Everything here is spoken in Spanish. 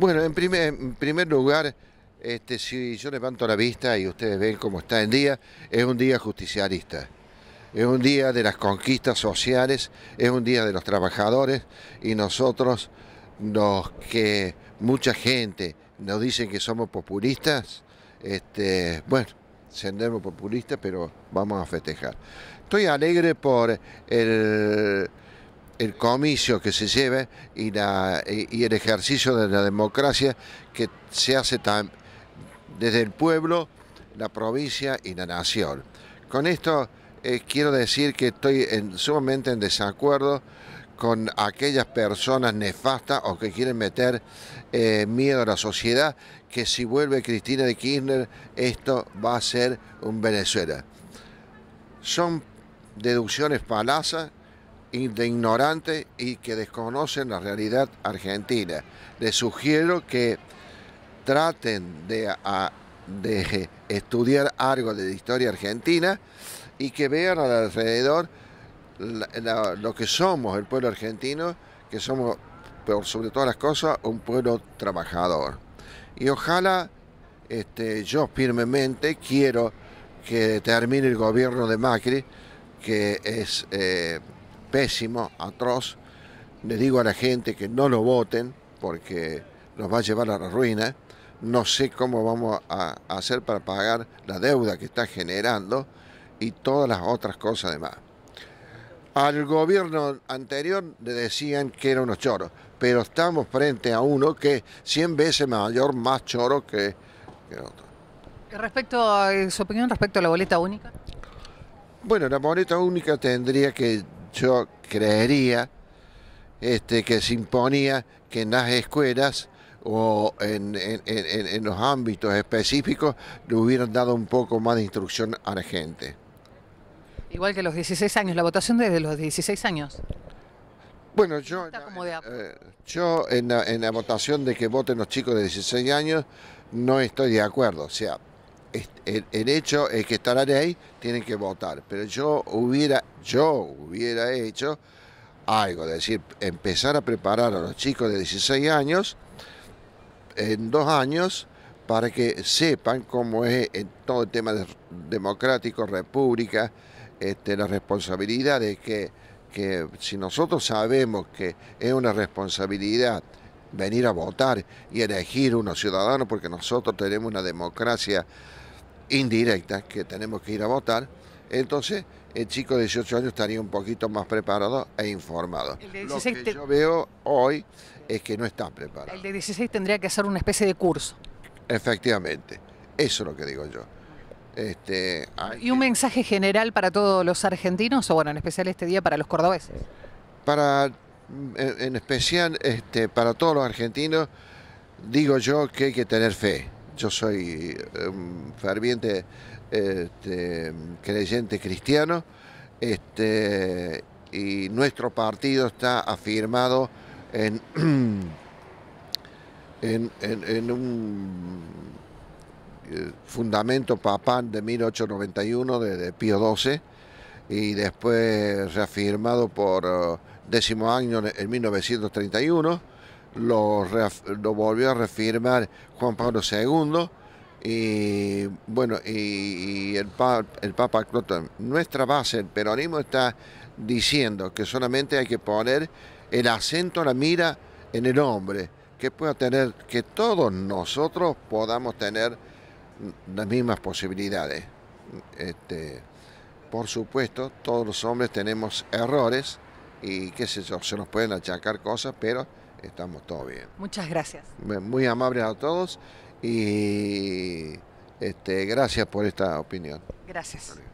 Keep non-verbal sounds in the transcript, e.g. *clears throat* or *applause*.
Bueno, en primer, lugar, este, si yo levanto la vista y ustedes ven cómo está el día, es un día justicialista. Es un día de las conquistas sociales, es un día de los trabajadores y nosotros, los que mucha gente nos dice que somos populistas, este, bueno, sendemos populistas, pero vamos a festejar. Estoy alegre por el el comicio que se lleve y, la, eh, y el ejercicio de la democracia que se hace desde el pueblo, la provincia y la nación. Con esto eh, quiero decir que estoy sumamente en desacuerdo con aquellas personas nefastas o que quieren meter eh, miedo a la sociedad, que si vuelve Cristina de Kirchner, esto va a ser un Venezuela. Son deducciones palazas de ignorantes y que desconocen la realidad argentina. Les sugiero que traten de, estudiar algo de la historia argentina y que vean alrededor lo que somos el pueblo argentino, que somos sobre todas las cosas un pueblo trabajador. Y ojalá este, yo firmemente quiero que termine el gobierno de Macri, que es... Eh, pésimo, atroz. Le digo a la gente que no lo voten porque nos va a llevar a la ruina. No sé cómo vamos a hacer para pagar la deuda que está generando y todas las otras cosas además. Al gobierno anterior le decían que era unos choros, pero estamos frente a uno que es 100 veces mayor, más choro que, que el otro. Respecto a su opinión respecto a la boleta única. Bueno, la boleta única tendría que yo creería este, que se imponía que en las escuelas o en, los ámbitos específicos le hubieran dado un poco más de instrucción a la gente. Igual que los 16 años, la votación desde los 16 años. Bueno, yo, eh, yo en, la, en la votación de que voten los chicos de 16 años no estoy de acuerdo. O sea, el, hecho es que está la ley, tienen que votar. Pero yo hubiera, yo hubiera hecho algo, es decir, empezar a preparar a los chicos de 16 años en dos años para que sepan cómo es en eh, todo el tema democrático, república, este, responsabilidad de que, que si nosotros sabemos que es una responsabilidad venir a votar y elegir unos ciudadanos porque nosotros tenemos una democracia indirectas que tenemos que ir a votar, entonces el chico de 18 años estaría un poquito más preparado e informado. Lo que yo veo hoy es que no está preparado. El de 16 tendría que hacer una especie de curso. Efectivamente, eso es lo que digo yo. Este, ¿Y un mensaje general para todos los argentinos o bueno, en especial este día para los cordobeses? Para, en especial este, para todos los argentinos, digo yo que hay que tener fe yo soy eh, un ferviente este, creyente cristiano este, y nuestro partido está afirmado en, *clears throat* en, un eh, fundamento papal de 1891 de, de, Pío XII y después reafirmado por uh, décimo año en 1931 lo, volvió a reafirmar Juan Pablo II y bueno, y, el, el Papa Clotón. Nuestra base, el peronismo, está diciendo que solamente hay que poner el acento, la mira en el hombre, que pueda tener, que todos nosotros podamos tener las mismas posibilidades. Este, por supuesto, todos los hombres tenemos errores y qué se nos pueden achacar cosas, pero estamos todos bien. Muchas gracias. Muy amables a todos y este, gracias por esta opinión. Gracias.